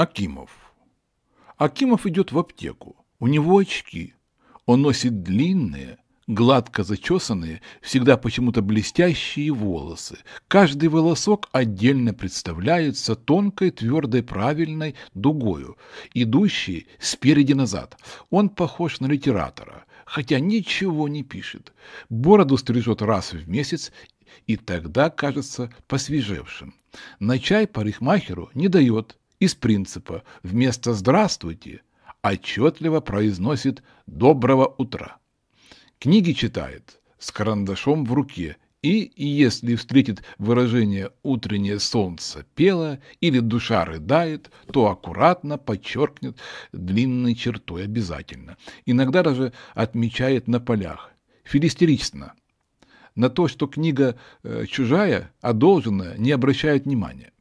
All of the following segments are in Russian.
Акимов. Акимов идет в аптеку. У него очки. Он носит длинные, гладко зачесанные, всегда почему-то блестящие волосы. Каждый волосок отдельно представляется тонкой, твердой, правильной дугою, идущей спереди назад. Он похож на литератора, хотя ничего не пишет. Бороду стрижет раз в месяц и тогда кажется посвежевшим. На чай парикмахеру не дает, из принципа вместо «здравствуйте» отчетливо произносит «доброго утра». Книги читает с карандашом в руке и, если встретит выражение «утреннее солнце пело» или «душа рыдает», то аккуратно подчеркнет длинной чертой обязательно. Иногда даже отмечает на полях. Филистерично. На то, что книга э, чужая, одолженная, а не обращает внимания.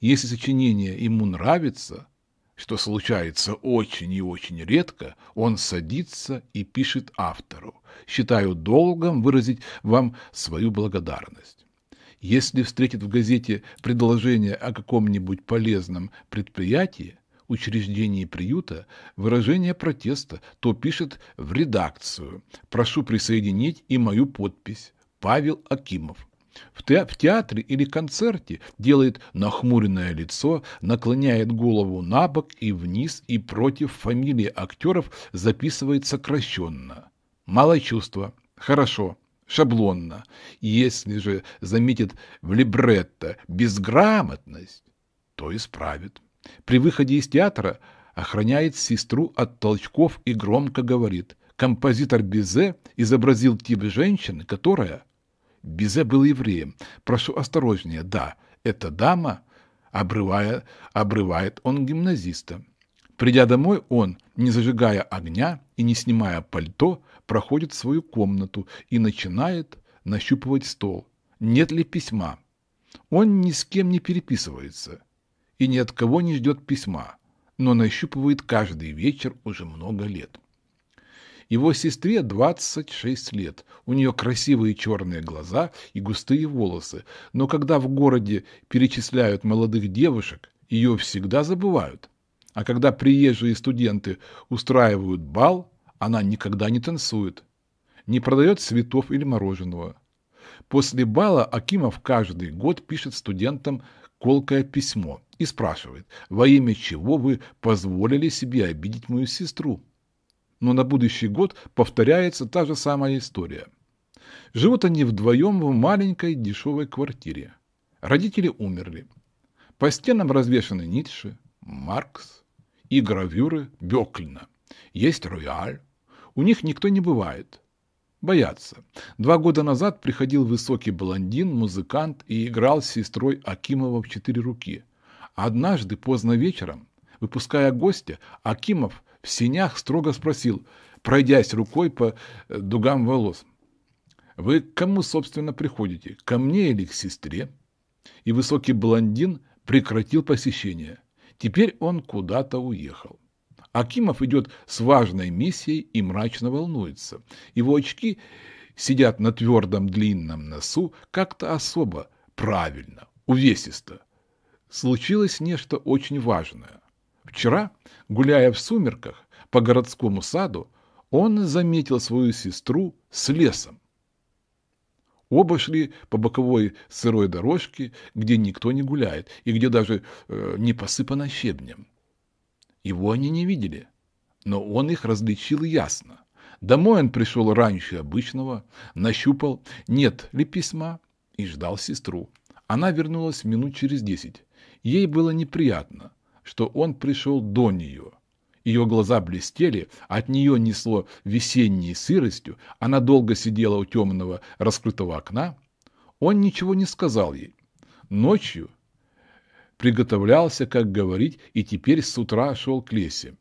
Если сочинение ему нравится, что случается очень и очень редко, он садится и пишет автору. Считаю долгом выразить вам свою благодарность. Если встретит в газете предложение о каком-нибудь полезном предприятии, учреждении приюта выражение протеста, то пишет в редакцию. Прошу присоединить и мою подпись. Павел Акимов. В театре или концерте делает нахмуренное лицо, наклоняет голову на бок и вниз и против фамилии актеров записывает сокращенно. Мало чувства. Хорошо. Шаблонно. Если же заметит в либретто безграмотность, то исправит. При выходе из театра охраняет сестру от толчков и громко говорит. Композитор Бизе изобразил тип женщины, которая Бизе был евреем. Прошу осторожнее. Да, эта дама, обрывая, обрывает он гимназиста. Придя домой, он, не зажигая огня и не снимая пальто, проходит в свою комнату и начинает нащупывать стол. Нет ли письма? Он ни с кем не переписывается и ни от кого не ждет письма, но нащупывает каждый вечер уже много лет. Его сестре 26 лет. У нее красивые черные глаза и густые волосы. Но когда в городе перечисляют молодых девушек, ее всегда забывают. А когда приезжие студенты устраивают бал, она никогда не танцует, не продает цветов или мороженого. После бала Акимов каждый год пишет студентам колкое письмо и спрашивает, во имя чего вы позволили себе обидеть мою сестру? но на будущий год повторяется та же самая история. Живут они вдвоем в маленькой дешевой квартире. Родители умерли. По стенам развешаны Ницше, Маркс и гравюры Бёклина. Есть рояль. У них никто не бывает. Боятся. Два года назад приходил высокий блондин, музыкант и играл с сестрой Акимова в четыре руки. Однажды поздно вечером, выпуская гостя, Акимов – в синях строго спросил, пройдясь рукой по э, дугам волос. «Вы к кому, собственно, приходите? Ко мне или к сестре?» И высокий блондин прекратил посещение. Теперь он куда-то уехал. Акимов идет с важной миссией и мрачно волнуется. Его очки сидят на твердом длинном носу как-то особо, правильно, увесисто. Случилось нечто очень важное. Вчера, гуляя в сумерках по городскому саду, он заметил свою сестру с лесом. Оба шли по боковой сырой дорожке, где никто не гуляет и где даже э, не посыпано щебнем. Его они не видели, но он их различил ясно. Домой он пришел раньше обычного, нащупал, нет ли письма, и ждал сестру. Она вернулась минут через десять. Ей было неприятно, что он пришел до нее. Ее глаза блестели, от нее несло весенней сыростью, она долго сидела у темного раскрытого окна. Он ничего не сказал ей. Ночью приготовлялся, как говорить, и теперь с утра шел к лесе.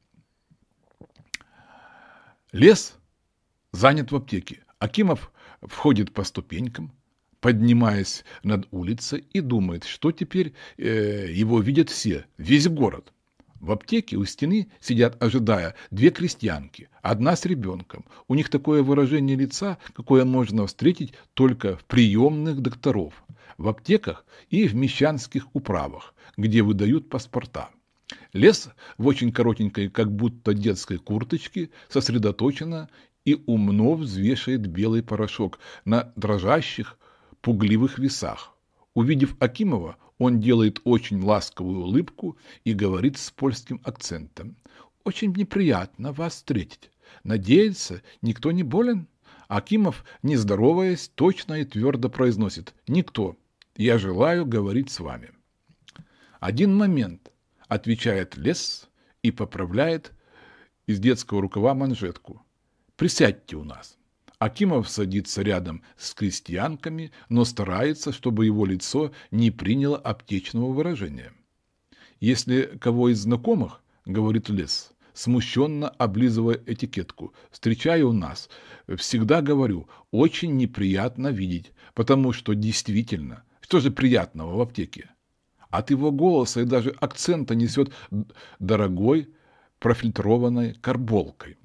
Лес занят в аптеке. Акимов входит по ступенькам, поднимаясь над улицей, и думает, что теперь э, его видят все, весь город. В аптеке у стены сидят, ожидая, две крестьянки, одна с ребенком. У них такое выражение лица, какое можно встретить только в приемных докторов, в аптеках и в мещанских управах, где выдают паспорта. Лес в очень коротенькой, как будто детской курточке, сосредоточенно и умно взвешивает белый порошок на дрожащих, пугливых весах. Увидев Акимова, он делает очень ласковую улыбку и говорит с польским акцентом. «Очень неприятно вас встретить. Надеется, никто не болен?» Акимов, не здороваясь, точно и твердо произносит «Никто. Я желаю говорить с вами». «Один момент», — отвечает Лес и поправляет из детского рукава манжетку. «Присядьте у нас». Акимов садится рядом с крестьянками, но старается, чтобы его лицо не приняло аптечного выражения. «Если кого из знакомых, — говорит Лес, — смущенно облизывая этикетку, встречаю у нас, всегда говорю, очень неприятно видеть, потому что действительно, что же приятного в аптеке? От его голоса и даже акцента несет дорогой профильтрованной карболкой.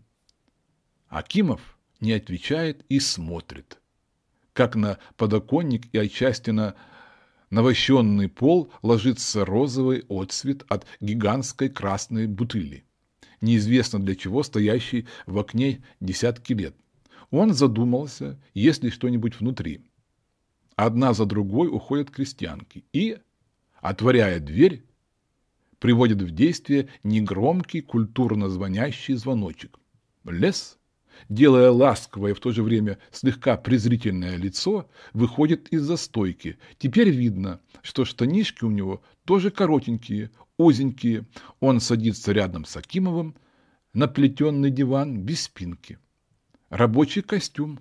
Акимов — не отвечает и смотрит, как на подоконник и отчасти на навощенный пол ложится розовый отцвет от гигантской красной бутыли, неизвестно для чего стоящей в окне десятки лет. Он задумался, есть ли что-нибудь внутри. Одна за другой уходят крестьянки и, отворяя дверь, приводит в действие негромкий культурно звонящий звоночек. Лес делая ласковое, в то же время слегка презрительное лицо, выходит из-за стойки. Теперь видно, что штанишки у него тоже коротенькие, узенькие. Он садится рядом с Акимовым на плетенный диван без спинки. Рабочий костюм.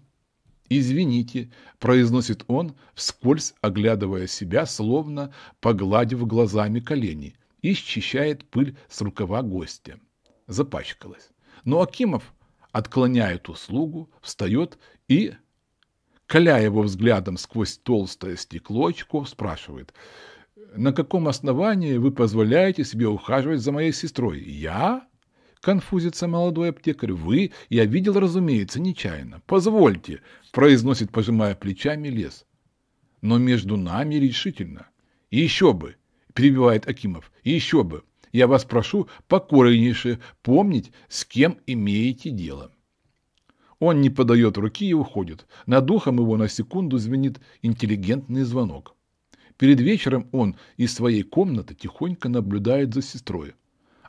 «Извините», – произносит он, вскользь оглядывая себя, словно погладив глазами колени, и счищает пыль с рукава гостя. Запачкалась. Но Акимов отклоняет услугу, встает и, коля его взглядом сквозь толстое стекло очков, спрашивает, «На каком основании вы позволяете себе ухаживать за моей сестрой? Я?» Конфузится молодой аптекарь. «Вы? Я видел, разумеется, нечаянно. Позвольте!» – произносит, пожимая плечами, лес. «Но между нами решительно. И еще бы!» – перебивает Акимов. «И еще бы! Я вас прошу покорнейше помнить, с кем имеете дело. Он не подает руки и уходит. Над духом его на секунду звенит интеллигентный звонок. Перед вечером он из своей комнаты тихонько наблюдает за сестрой.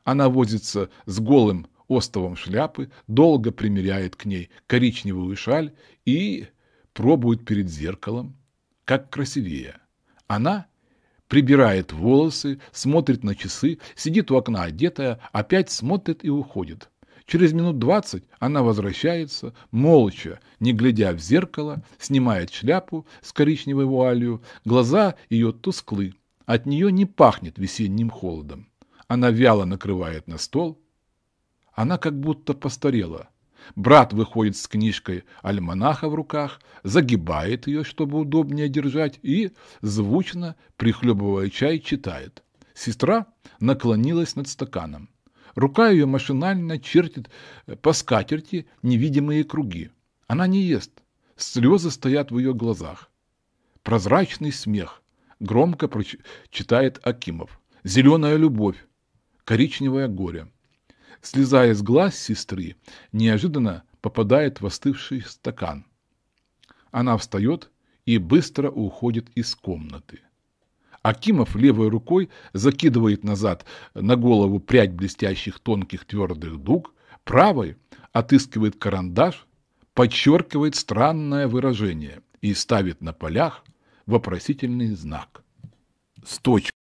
Она возится с голым остовом шляпы, долго примеряет к ней коричневую шаль и пробует перед зеркалом, как красивее. Она прибирает волосы, смотрит на часы, сидит у окна одетая, опять смотрит и уходит. Через минут двадцать она возвращается, молча, не глядя в зеркало, снимает шляпу с коричневой вуалью, глаза ее тусклы, от нее не пахнет весенним холодом. Она вяло накрывает на стол. Она как будто постарела. Брат выходит с книжкой альманаха в руках, загибает ее, чтобы удобнее держать, и, звучно, прихлебывая чай, читает. Сестра наклонилась над стаканом. Рука ее машинально чертит э, по скатерти невидимые круги. Она не ест. Слезы стоят в ее глазах. Прозрачный смех. Громко прочитает Акимов. Зеленая любовь. Коричневое горе слезая с глаз сестры, неожиданно попадает в остывший стакан. Она встает и быстро уходит из комнаты. Акимов левой рукой закидывает назад на голову прядь блестящих тонких твердых дуг, правой отыскивает карандаш, подчеркивает странное выражение и ставит на полях вопросительный знак. С точкой.